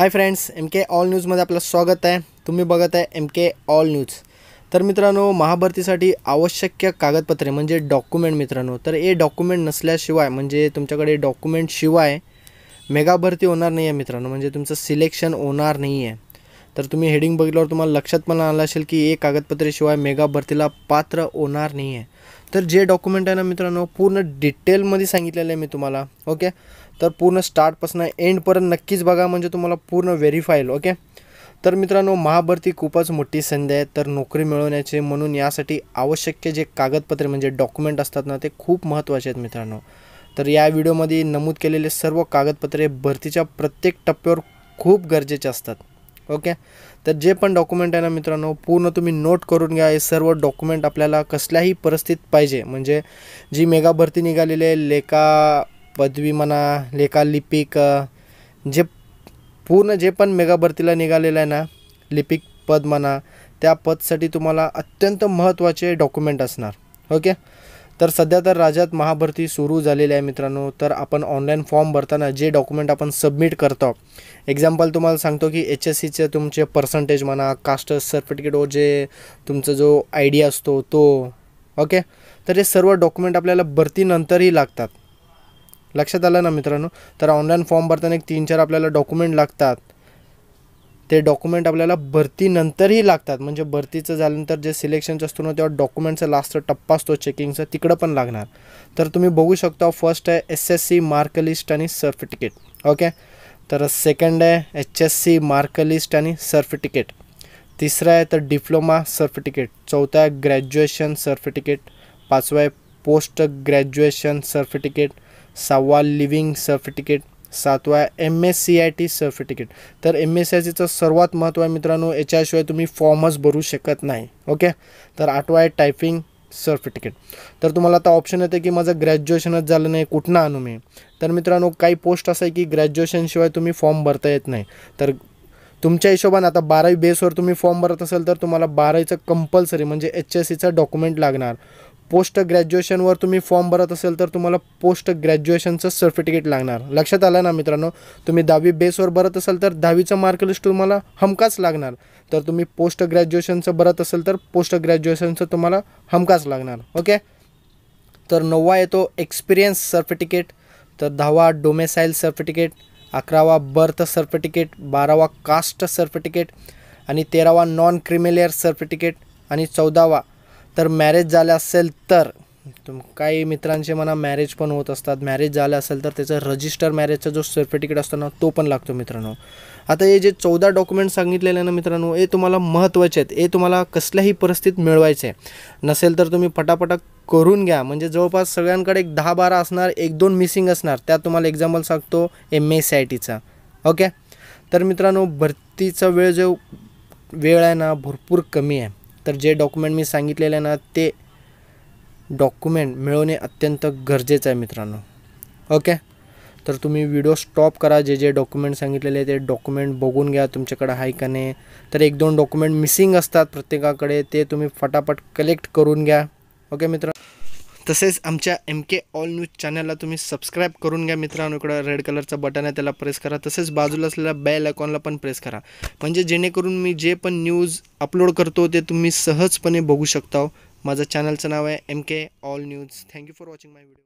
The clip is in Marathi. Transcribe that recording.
हाय फ्रेंड्स एम के ऑल न्यूजमध्ये आपलं स्वागत आहे तुम्ही बघत आहे एम के ऑल न्यूज तर मित्रांनो महाभरतीसाठी आवश्यक कागदपत्रे म्हणजे डॉक्युमेंट मित्रांनो तर हे डॉक्युमेंट नसल्याशिवाय म्हणजे तुमच्याकडे डॉक्युमेंट शिवाय मेगा भरती होणार नाही आहे मित्रांनो म्हणजे तुमचं सिलेक्शन होणार नाही आहे तर तुम्ही हेडिंग बघितल्यावर तुम्हाला लक्षात पण आलं असेल की हे कागदपत्रेशिवाय मेगा भरतीला पात्र होणार नाही आहे तर जे डॉक्युमेंट आहे ना मित्रांनो पूर्ण डिटेलमध्ये सांगितलेलं आहे मी तुम्हाला ओके तर पूर्ण स्टार्टपासून एंडपर्यंत नक्कीच बघा म्हणजे तुम्हाला पूर्ण व्हेरीफाईल ओके तर मित्रांनो महाभरती खूपच मोठी संधी आहे तर नोकरी मिळवण्याचे म्हणून यासाठी आवश्यक जे कागदपत्रे म्हणजे डॉक्युमेंट असतात ना ते खूप महत्त्वाचे आहेत मित्रांनो तर या व्हिडिओमध्ये नमूद केलेले सर्व कागदपत्रे भरतीच्या प्रत्येक टप्प्यावर खूप गरजेचे असतात ओके तर जे पण डॉक्युमेंट आहे ना मित्रांनो पूर्ण तुम्ही नोट करून घ्या हे सर्व डॉक्युमेंट आपल्याला कसल्याही परिस्थितीत पाहिजे म्हणजे जी मेगा भरती निघालेली आहे लेखा पदवी म्हणा लेखा लिपिक जे पूर्ण जे पण मेगा भरतीला निघालेलं आहे ना लिपिक पद म्हणा त्या पदसाठी तुम्हाला अत्यंत महत्त्वाचे डॉक्युमेंट असणार ओके तर सध्या तर राज्यात महाभरती सुरू झालेली आहे मित्रांनो तर आपण ऑनलाईन फॉर्म भरताना जे डॉक्युमेंट आपण सबमिट करतो एक्झाम्पल तुम्हाला सांगतो की एच एस सीचे तुमचे पर्सेंटेज म्हणा कास्ट सर्टिफिकेटवर जे तुमचा जो आय असतो तो ओके तर हे सर्व डॉक्युमेंट आपल्याला भरतीनंतरही लागतात लक्षात आलं ना मित्रांनो तर ऑनलाईन फॉर्म भरताना एक तीन चार आपल्याला डॉक्युमेंट लागतात ते डॉक्युमेंट आपल्याला भरतीनंतरही लागतात म्हणजे भरतीचं झाल्यानंतर जे सिलेक्शनचं असतो ना तेव्हा डॉक्युमेंटचा लास्ट टप्पा असतो चेकिंगचा तिकडं पण लागणार तर तुम्ही बघू शकता फर्स्ट आहे एस एस सी मार्कलिस्ट आणि सर्टिफिकेट ओके तर सेकंड आहे एच एस सी मार्कलिस्ट आणि सर्टिफिकेट तिसरं आहे तर डिप्लोमा सर्टिफिकेट चौथा आहे ग्रॅज्युएशन सर्टिफिकेट पाचवं आहे पोस्ट ग्रॅज्युएशन सर्टिफिकेट सहावा लिव्हिंग सर्टिफिकेट सातवा M S C I T certificate तर एम एस सी आय टीचं सर्वात महत्त्व आहे मित्रांनो याच्याशिवाय तुम्ही फॉर्मच भरू शकत नाही ओके तर आठवा आहे टायपिंग सर्टिफिकेट तर तुम्हाला आता ऑप्शन येते की माझं ग्रॅज्युएशनच झालं नाही कुठनं आणू मी तर मित्रांनो काही पोस्ट असं आहे की ग्रॅज्युएशनशिवाय तुम्ही फॉर्म भरता येत नाही तर तुमच्या हिशोबाने आता बारावी बेसवर तुम्ही फॉर्म भरत असेल तर तुम्हाला बारावीचं कंपल्सरी म्हणजे एच एस सीचं डॉक्युमेंट लागणार पोस्ट ग्रॅज्युएशनवर तुम्ही फॉर्म भरत असेल तर तुम्हाला पोस्ट ग्रॅज्युएशनचं सर्टिफिकेट लागणार लक्षात आलं ना मित्रांनो तुम्ही दहावी बेसवर भरत असाल तर दहावीचं मार्कलिस्ट तुम्हाला हमकाच लागणार तर तुम्ही पोस्ट ग्रॅज्युएशनचं भरत असेल तर पोस्ट ग्रॅज्युएशनचं तुम्हाला हमकाच लागणार ओके तर नववा येतो एक्सपिरियन्स सर्टिफिकेट तर दहावा डोमेसाईल सर्टिफिकेट अकरावा बर्थ सर्टिफिकेट बारावा कास्ट सर्टिफिकेट आणि तेरावा नॉन क्रिमिलेअर सर्टिफिकेट आणि चौदावा तर मॅरेज झालं असेल तर तुम काही मित्रांचे म्हणा मॅरेज पण होत असतात मॅरेज झालं असेल तर त्याचं रजिस्टर मॅरेजचा जो सर्टिफिकेट असतो ना तो पण लागतो मित्रांनो आता हे जे चौदा डॉक्युमेंट सांगितलेले ना मित्रांनो हे तुम्हाला महत्त्वाचे आहेत हे तुम्हाला कसल्याही परिस्थितीत मिळवायचे नसेल तर तुम्ही पटापटा करून घ्या म्हणजे जवळपास सगळ्यांकडे एक दहा बारा असणार एक दोन मिसिंग असणार त्यात तुम्हाला एक्झाम्पल सांगतो एम एस आय टीचा ओके तर मित्रांनो भरतीचा वेळ जो वेळ आहे ना भरपूर कमी आहे तर जे डॉक्युमेंट मी सांगितलेले ना ते डॉक्युमेंट मिळवणे अत्यंत गरजेचं आहे मित्रांनो ओके तर तुम्ही व्हिडिओ स्टॉप करा जे जे डॉक्युमेंट सांगितलेले ते डॉक्युमेंट बघून घ्या तुमच्याकडे आहे का नाही तर एक दोन डॉक्युमेंट मिसिंग असतात प्रत्येकाकडे ते तुम्ही फटाफट कलेक्ट करून घ्या ओके मित्रांनो तसेच आमच्या एम के ऑल न्यूज चॅनलला तुम्ही सबस्क्राईब करून घ्या मित्रांनो इकडं रेड कलरचा बटन आहे त्याला प्रेस करा तसेच बाजूला असलेल्या बेल अकाउंटला पण प्रेस करा म्हणजे जेणेकरून मी जे पण न्यूज अपलोड करतो ते तुम्ही सहजपणे बघू शकता हो. माझं चॅनलचं नाव आहे M K all news thank you for watching my video